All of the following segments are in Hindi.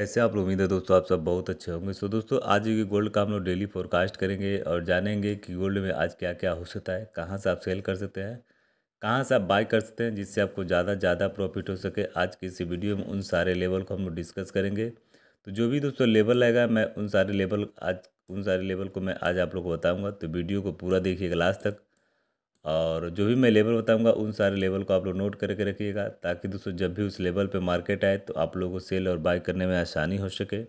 ऐसे आप लोग उम्मीद है दोस्तों आप सब बहुत अच्छे होंगे सो दोस्तों आज ये गोल्ड का हम लोग डेली फोरकास्ट करेंगे और जानेंगे कि गोल्ड में आज क्या क्या हो सकता है कहाँ से आप सेल कर सकते हैं कहाँ से आप बाय कर सकते हैं जिससे आपको ज़्यादा ज़्यादा प्रॉफिट हो सके आज की इसी वीडियो में उन सारे लेवल को हम लोग डिस्कस करेंगे तो जो भी दोस्तों लेवल रहेगा मैं उन सारे लेवल आज उन सारे लेवल को मैं आज आप लोग को बताऊँगा तो वीडियो को पूरा देखिएगा लास्ट तक और जो भी मैं लेवल बताऊंगा उन सारे लेवल को आप लोग नोट करके रखिएगा ताकि दोस्तों जब भी उस लेवल पे मार्केट आए तो आप लोगों को सेल और बाय करने में आसानी हो सके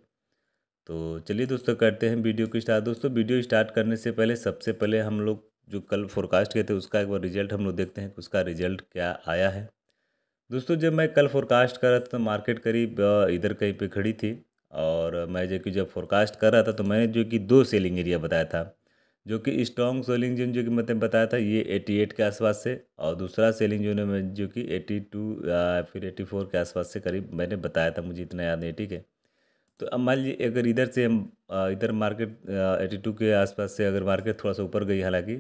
तो चलिए दोस्तों करते हैं वीडियो की स्टार्ट दोस्तों वीडियो स्टार्ट करने से पहले सबसे पहले हम लोग जो कल फोरकास्ट किए थे उसका एक बार रिजल्ट हम लोग देखते हैं कि उसका रिजल्ट क्या आया है दोस्तों जब मैं कल फोरकास्ट कर रहा था तो मार्केट करीब इधर कहीं पर खड़ी थी और मैं जो कि जब फोरकास्ट कर रहा था तो मैंने जो कि दो सेलिंग एरिया बताया था जो कि स्ट्रॉन्ग सेलिंग जोन जो कि मैंने बताया था ये एटी एट के आसपास से और दूसरा सेलिंग जोन है जो कि एटी टू फिर एटी फोर के आसपास से करीब मैंने बताया था मुझे इतना याद नहीं ठीक है तो अब मान लीजिए अगर इधर से हम इधर मार्केट एटी टू के आसपास से अगर मार्केट थोड़ा सा ऊपर गई हालाँकि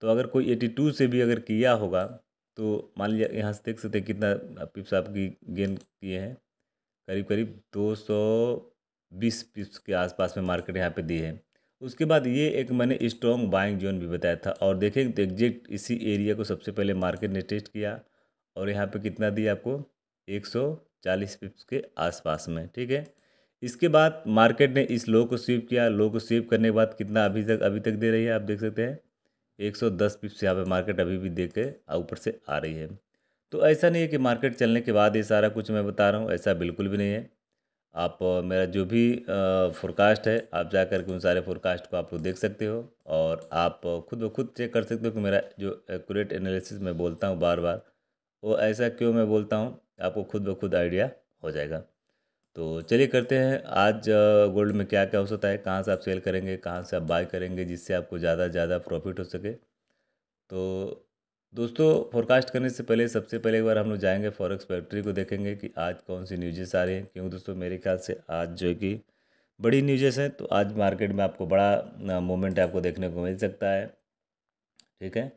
तो अगर कोई एटी टू से भी अगर किया होगा तो मान लीजिए यहाँ से देख सकते हैं कितना पिप्स आपकी गेन किए हैं करीब करीब दो सौ बीस पिप्स के आसपास में मार्केट यहाँ पे दी है उसके बाद ये एक मैंने स्ट्रॉन्ग बाइंग जोन भी बताया था और देखेंगे तो एग्जैक्ट इसी एरिया को सबसे पहले मार्केट ने टेस्ट किया और यहाँ पे कितना दिया आपको 140 पिप्स के आसपास में ठीक है इसके बाद मार्केट ने इस लो को स्वीप किया लो को स्वीप करने के बाद कितना अभी तक अभी तक दे रही है आप देख सकते हैं 110 पिप्स यहाँ पर मार्केट अभी भी दे के ऊपर से आ रही है तो ऐसा नहीं है कि मार्केट चलने के बाद ये सारा कुछ मैं बता रहा हूँ ऐसा बिल्कुल भी नहीं है आप मेरा जो भी फोरकास्ट है आप जा करके के उन सारे फोरकास्ट को आप लोग देख सकते हो और आप खुद ब खुद चेक कर सकते हो कि मेरा जो एक्यूरेट एनालिसिस मैं बोलता हूँ बार बार वो ऐसा क्यों मैं बोलता हूँ आपको खुद ब खुद आइडिया हो जाएगा तो चलिए करते हैं आज गोल्ड में क्या क्या हो सकता है कहाँ से आप सेल करेंगे कहाँ से आप बाय करेंगे जिससे आपको ज़्यादा ज़्यादा प्रॉफिट हो सके तो दोस्तों फोरकास्ट करने से पहले सबसे पहले एक बार हम लोग जाएंगे फॉरेक्स फैक्ट्री को देखेंगे कि आज कौन सी न्यूजेस आ रही हैं क्योंकि दोस्तों मेरे ख्याल से आज जो कि बड़ी न्यूजेस हैं तो आज मार्केट में आपको बड़ा मोमेंट आपको देखने को मिल सकता है ठीक है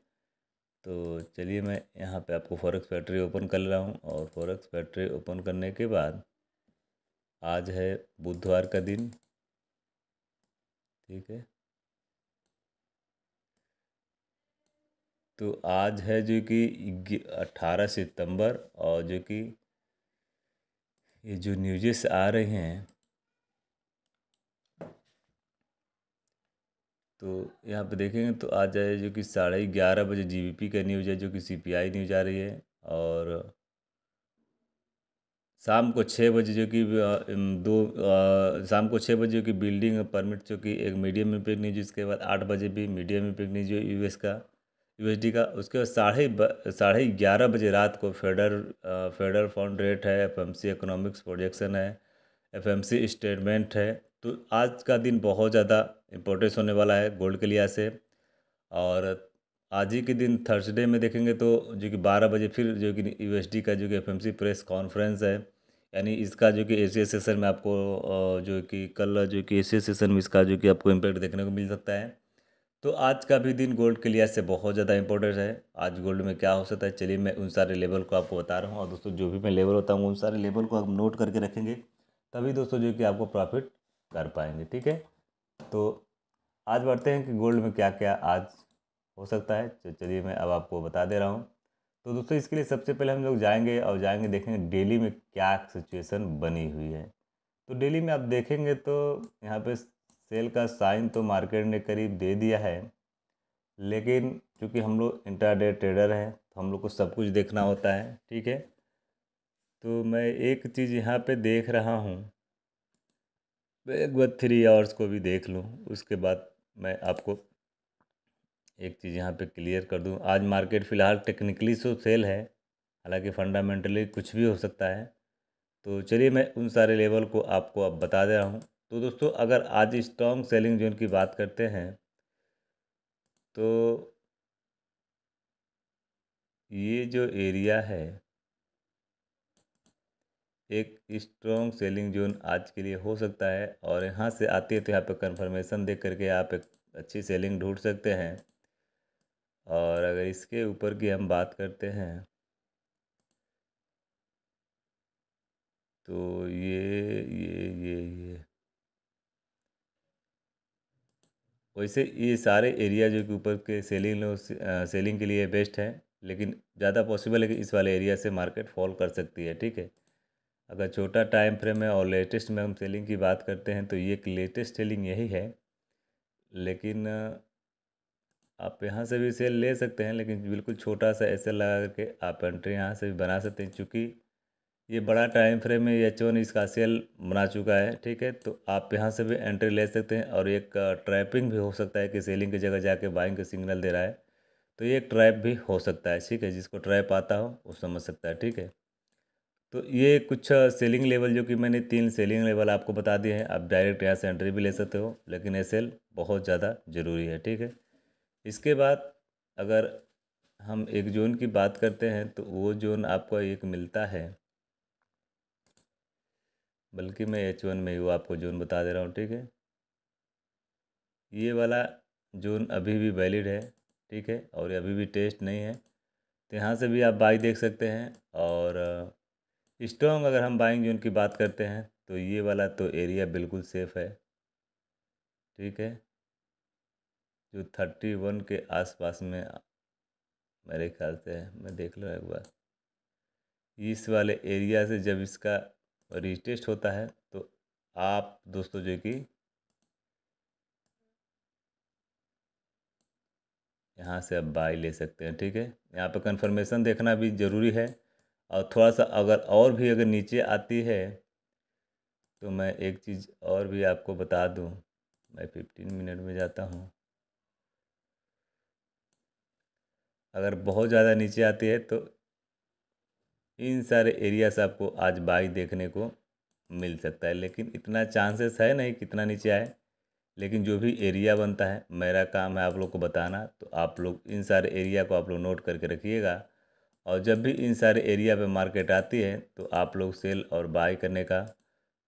तो चलिए मैं यहाँ पे आपको फॉरेक्स फैक्ट्री ओपन कर रहा हूँ और फॉरेक्स फैक्ट्री ओपन करने के बाद आज है बुधवार का दिन ठीक है तो आज है जो कि अट्ठारह सितंबर और जो कि ये जो न्यूजेस आ रहे हैं तो यहाँ पे देखेंगे तो आज आए जो कि साढ़े ग्यारह बजे जीबीपी का न्यूज़ है जो कि सीपीआई न्यूज आ रही है और शाम को छः बजे जो कि दो शाम को छः बजे जो कि बिल्डिंग परमिट जो कि एक मीडियम इम्पैक्ट न्यूज इसके बाद आठ बजे भी मीडियम इम्पैक्ट न्यूज यूएस का यूएसडी का उसके बाद साढ़े साढ़े ग्यारह बजे रात को फेडर फेडर फंड रेट है एफएमसी इकोनॉमिक्स प्रोजेक्शन है एफएमसी स्टेटमेंट है तो आज का दिन बहुत ज़्यादा इम्पोर्टेंस होने वाला है गोल्ड के लिहाज से और आज ही के दिन थर्सडे में देखेंगे तो जो कि बारह बजे फिर जो कि यू का जो कि एफ प्रेस कॉन्फ्रेंस है यानी इसका जो कि एशिया सेशन में आपको जो कि कल जो कि एशिया सेशन में इसका जो कि आपको इम्पैक्ट देखने को मिल सकता है तो आज का भी दिन गोल्ड के लिए से बहुत ज़्यादा इंपॉर्टेंट है आज गोल्ड में क्या हो सकता है चलिए मैं उन सारे लेवल को आपको बता रहा हूँ और दोस्तों जो भी मैं लेवल होता हूँ उन सारे लेवल को आप नोट करके रखेंगे तभी दोस्तों जो कि आपको प्रॉफिट कर पाएंगे ठीक है तो आज बढ़ते हैं कि गोल्ड में क्या क्या आज हो सकता है तो चलिए मैं अब आपको बता दे रहा हूँ तो दोस्तों इसके लिए सबसे पहले हम लोग जाएंगे और जाएंगे देखेंगे डेली में क्या सिचुएशन बनी हुई है तो डेली में आप देखेंगे तो यहाँ पे सेल का साइन तो मार्केट ने करीब दे दिया है लेकिन क्योंकि हम लोग इंटरडे ट्रेडर हैं तो हम लोग को सब कुछ देखना होता है ठीक है तो मैं एक चीज़ यहाँ पे देख रहा हूँ एक बार थ्री आवर्स को भी देख लूँ उसके बाद मैं आपको एक चीज़ यहाँ पे क्लियर कर दूँ आज मार्केट फ़िलहाल टेक्निकली सो सेल है हालांकि फ़ंडामेंटली कुछ भी हो सकता है तो चलिए मैं उन सारे लेवल को आपको अब बता दे रहा हूँ तो दोस्तों अगर आज स्ट्रॉन्ग सेलिंग जोन की बात करते हैं तो ये जो एरिया है एक स्ट्रॉन्ग सेलिंग जोन आज के लिए हो सकता है और यहाँ से आते हैं तो यहाँ पर कन्फर्मेशन देख करके आप एक अच्छी सेलिंग ढूंढ सकते हैं और अगर इसके ऊपर की हम बात करते हैं तो ये ये ये ये वैसे ये सारे एरिया जो कि ऊपर के सेलिंग लो सेलिंग के लिए बेस्ट है लेकिन ज़्यादा पॉसिबल है कि इस वाले एरिया से मार्केट फॉल कर सकती है ठीक है अगर छोटा टाइम फ्रेम है और लेटेस्ट में हम सेलिंग की बात करते हैं तो ये एक लेटेस्ट सेलिंग यही है लेकिन आप यहाँ से भी सेल ले सकते हैं लेकिन बिल्कुल छोटा सा ऐसे लगा करके आप एंट्री यहाँ से भी बना सकते हैं चूँकि ये बड़ा टाइम फ्रेम में एच वन इसका सेल बना चुका है ठीक है तो आप यहाँ से भी एंट्री ले सकते हैं और एक ट्रैपिंग भी हो सकता है कि सेलिंग की जगह जाके बाइंग का सिग्नल दे रहा है तो ये एक ट्रैप भी हो सकता है ठीक है जिसको ट्रैप आता हो वो समझ सकता है ठीक है तो ये कुछ सेलिंग लेवल जो कि मैंने तीन सेलिंग लेवल आपको बता दिए हैं आप डायरेक्ट यहाँ से एंट्री भी ले सकते हो लेकिन ये सेल बहुत ज़्यादा ज़रूरी है ठीक है इसके बाद अगर हम एक जोन की बात करते हैं तो वो जोन आपको एक मिलता है बल्कि मैं एच वन में ही हूँ आपको जोन बता दे रहा हूँ ठीक है ये वाला जोन अभी भी वैलिड है ठीक है और अभी भी टेस्ट नहीं है तो यहाँ से भी आप बाइक देख सकते हैं और स्ट्रॉन्ग uh, अगर हम बाइंग जोन की बात करते हैं तो ये वाला तो एरिया बिल्कुल सेफ़ है ठीक है जो थर्टी वन के आसपास में मेरे ख्याल से है मैं देख लूँ एक बार इस वाले एरिया से जब इसका रिटेस्ट होता है तो आप दोस्तों जो कि यहाँ से आप बाई ले सकते हैं ठीक है यहाँ पे कंफर्मेशन देखना भी ज़रूरी है और थोड़ा सा अगर और भी अगर नीचे आती है तो मैं एक चीज़ और भी आपको बता दूँ मैं फिफ्टीन मिनट में जाता हूँ अगर बहुत ज़्यादा नीचे आती है तो इन सारे एरियाज आपको आज बाई देखने को मिल सकता है लेकिन इतना चांसेस है नहीं कितना नीचे आए लेकिन जो भी एरिया बनता है मेरा काम है आप लोग को बताना तो आप लोग इन सारे एरिया को आप लोग नोट करके रखिएगा और जब भी इन सारे एरिया पे मार्केट आती है तो आप लोग सेल और बाय करने का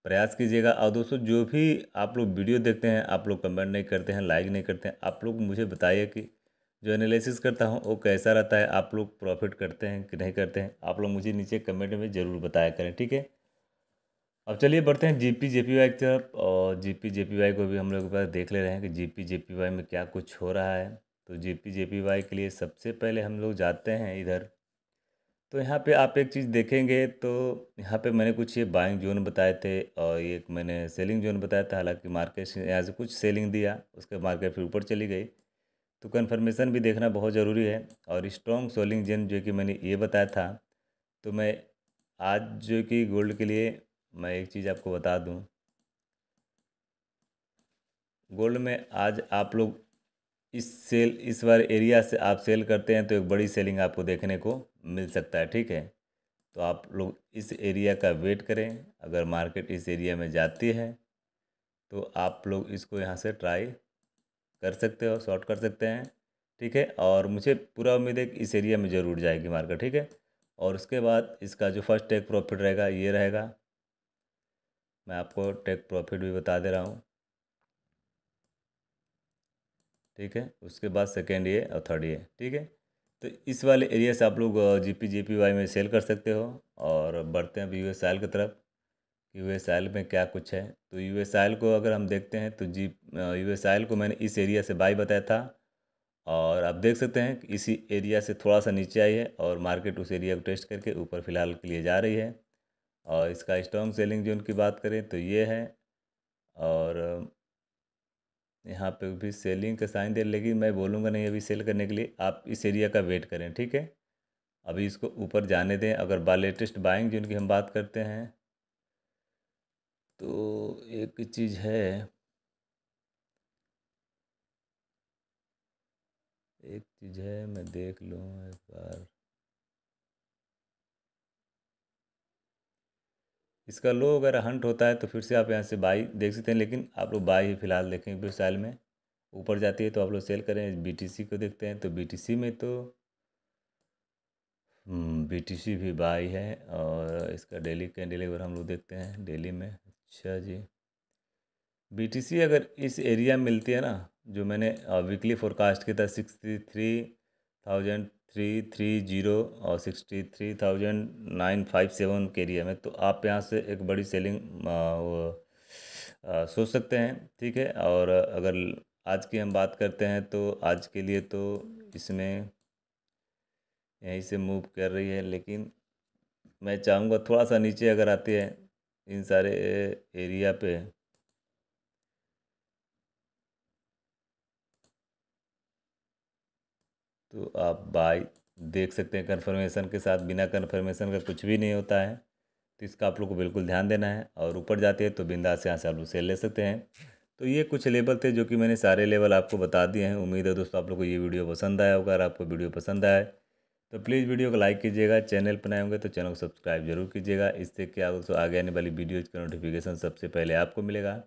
प्रयास कीजिएगा और दोस्तों जो भी आप लोग वीडियो देखते हैं आप लोग कमेंट नहीं करते हैं लाइक नहीं करते हैं आप लोग मुझे बताइए कि जो एनालिसिस करता हूँ वो कैसा रहता है आप लोग प्रॉफिट करते हैं कि नहीं करते हैं आप लोग मुझे नीचे कमेंट में ज़रूर बताया करें ठीक है अब चलिए बढ़ते हैं G P J P Y की तरफ और G P J P Y को भी हम लोग पास देख ले रहे हैं कि G P J P Y में क्या कुछ हो रहा है तो G P J P Y के लिए सबसे पहले हम लोग जाते हैं इधर तो यहाँ पे आप एक चीज़ देखेंगे तो यहाँ पे मैंने कुछ ये बाइंग जोन बताए थे और एक मैंने सेलिंग जोन बताया था हालांकि मार्केट यहाँ से कुछ सेलिंग दिया उसके मार्केट फिर ऊपर चली गई तो कन्फर्मेशन भी देखना बहुत ज़रूरी है और स्ट्रॉन्ग सोलिंग जेन जो कि मैंने ये बताया था तो मैं आज जो कि गोल्ड के लिए मैं एक चीज़ आपको बता दूं गोल्ड में आज आप लोग इस सेल इस बार एरिया से आप सेल करते हैं तो एक बड़ी सेलिंग आपको देखने को मिल सकता है ठीक है तो आप लोग इस एरिया का वेट करें अगर मार्केट इस एरिया में जाती है तो आप लोग इसको यहाँ से ट्राई कर सकते हो शॉर्ट कर सकते हैं ठीक है और मुझे पूरा उम्मीद है कि इस एरिया में ज़रूर जाएगी मार्केट ठीक है और उसके बाद इसका जो फर्स्ट टेक प्रॉफिट रहेगा ये रहेगा मैं आपको टेक प्रॉफिट भी बता दे रहा हूँ ठीक है उसके बाद सेकेंड ये और थर्ड ये ठीक है तो इस वाले एरिया से आप लोग G P G P Y में सेल कर सकते हो और बढ़ते हैं अभी यू एस की तरफ कि यू में क्या कुछ है तो यू को अगर हम देखते हैं तो जी यू को मैंने इस एरिया से बाई बताया था और आप देख सकते हैं कि इसी एरिया से थोड़ा सा नीचे आई है और मार्केट उस एरिया को टेस्ट करके ऊपर फिलहाल के लिए जा रही है और इसका स्ट्रॉन्ग सेलिंग जोन की बात करें तो ये है और यहाँ पे भी सेलिंग का साइन दे लेकिन मैं बोलूँगा नहीं अभी सेल करने के लिए आप इस एरिया का वेट करें ठीक है अभी इसको ऊपर जाने दें अगर बा लेटेस्ट बाइंग जिनकी हम बात करते हैं तो एक चीज़ है एक चीज़ है मैं देख लूँ एक बार इसका लो अगर हंट होता है तो फिर से आप यहाँ से बाई देख सकते हैं लेकिन आप लोग बाई ही फिलहाल देखेंगे फिर साल में ऊपर जाती है तो आप लोग सेल करें बीटीसी को देखते हैं तो बीटीसी में तो बीटीसी हम्म, भी बाई है और इसका डेली कैंडल अगर हम लोग देखते हैं डेली में अच्छा जी बीटीसी अगर इस एरिया में मिलती है ना जो मैंने वीकली फोरकास्ट किया था sixty three thousand three three zero और sixty three thousand nine five seven के एरिया में तो आप यहाँ से एक बड़ी सेलिंग सोच सकते हैं ठीक है और अगर आज की हम बात करते हैं तो आज के लिए तो इसमें यहीं से मूव कर रही है लेकिन मैं चाहूँगा थोड़ा सा नीचे अगर आती है इन सारे एरिया पे तो आप बाय देख सकते हैं कन्फर्मेशन के साथ बिना कन्फर्मेशन का कुछ भी नहीं होता है तो इसका आप लोग को बिल्कुल ध्यान देना है और ऊपर जाते हैं तो बिंदास यहाँ से आप लोग सेल ले सकते हैं तो ये कुछ लेवल थे जो कि मैंने सारे लेवल आपको बता दिए हैं उम्मीद है दोस्तों आप लोग को ये वीडियो पसंद आया होगा अगर आपको वीडियो पसंद आए तो प्लीज़ वीडियो को लाइक कीजिएगा चैनल पर नए होंगे तो चैनल को सब्सक्राइब जरूर कीजिएगा इससे क्या दोस्तों आगे आने वाली वीडियोज़ का नोटिफिकेशन सबसे पहले आपको मिलेगा